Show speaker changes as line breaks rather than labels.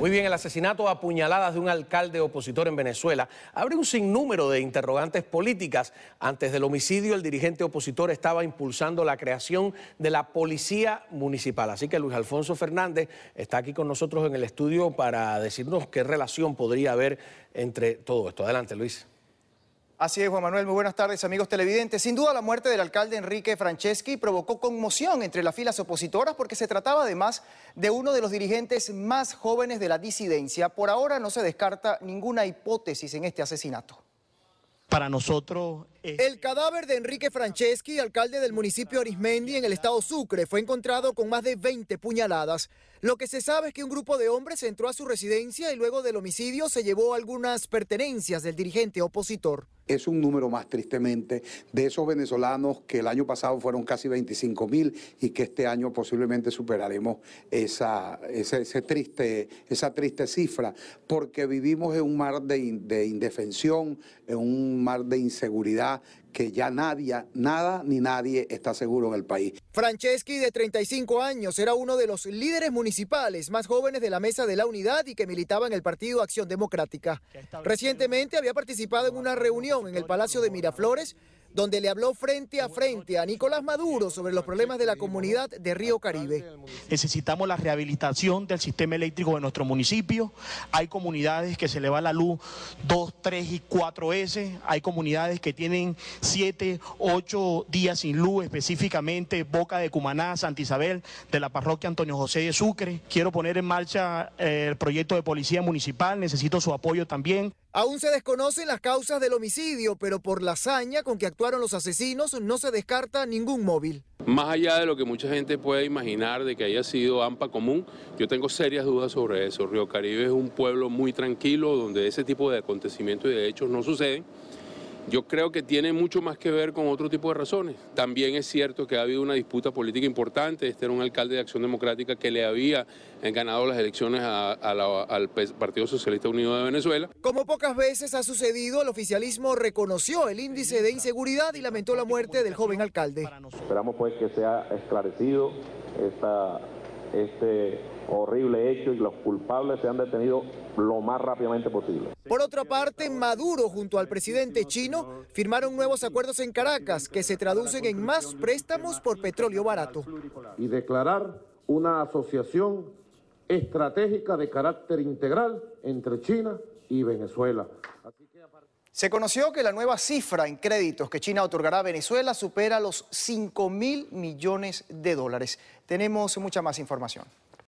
Muy bien, el asesinato a puñaladas de un alcalde opositor en Venezuela abre un sinnúmero de interrogantes políticas. Antes del homicidio, el dirigente opositor estaba impulsando la creación de la policía municipal. Así que Luis Alfonso Fernández está aquí con nosotros en el estudio para decirnos qué relación podría haber entre
todo esto. Adelante, Luis. Así es, Juan Manuel. Muy buenas tardes, amigos televidentes. Sin duda, la muerte del alcalde Enrique Franceschi provocó conmoción entre las filas opositoras porque se trataba además de uno de los dirigentes más jóvenes de la disidencia. Por ahora no se descarta ninguna hipótesis en este asesinato.
Para nosotros...
El cadáver de Enrique Franceschi, alcalde del municipio Arismendi en el estado Sucre, fue encontrado con más de 20 puñaladas. Lo que se sabe es que un grupo de hombres entró a su residencia y luego del homicidio se llevó algunas pertenencias del dirigente opositor
es un número más tristemente de esos venezolanos que el año pasado fueron casi 25 mil y que este año posiblemente superaremos esa, triste, esa triste cifra, porque vivimos en un mar de indefensión, en un mar de inseguridad, que ya nadie, nada ni nadie está seguro en el país.
Franceschi, de 35 años, era uno de los líderes municipales más jóvenes de la Mesa de la Unidad y que militaba en el Partido Acción Democrática. Recientemente había participado en una reunión en el Palacio de Miraflores donde le habló frente a frente a Nicolás Maduro sobre los problemas de la comunidad de Río Caribe.
Necesitamos la rehabilitación del sistema eléctrico de nuestro municipio. Hay comunidades que se le va la luz dos, tres y cuatro veces. Hay comunidades que tienen siete, ocho días sin luz, específicamente Boca de Cumaná, Santa Isabel, de la parroquia Antonio José de Sucre. Quiero poner en marcha eh, el proyecto de policía municipal, necesito su apoyo también.
Aún se desconocen las causas del homicidio, pero por la hazaña con que actuaron los asesinos no se descarta ningún móvil.
Más allá de lo que mucha gente puede imaginar de que haya sido AMPA común, yo tengo serias dudas sobre eso. Río Caribe es un pueblo muy tranquilo donde ese tipo de acontecimientos y de hechos no suceden. Yo creo que tiene mucho más que ver con otro tipo de razones. También es cierto que ha habido una disputa política importante. Este era un alcalde de Acción Democrática que le había eh, ganado las elecciones al Partido Socialista Unido de Venezuela. Como pocas
veces ha sucedido, el oficialismo reconoció el índice de inseguridad y lamentó la muerte del joven alcalde.
Esperamos pues que sea esclarecido esta, este horrible hecho y los culpables se han detenido lo más rápidamente posible.
Por otra parte, Maduro junto al presidente chino firmaron nuevos acuerdos en Caracas que se traducen en más préstamos por petróleo barato.
Y declarar una asociación estratégica de carácter integral entre China y Venezuela.
Se conoció que la nueva cifra en créditos que China otorgará a Venezuela supera los 5 mil millones de dólares. Tenemos mucha más información.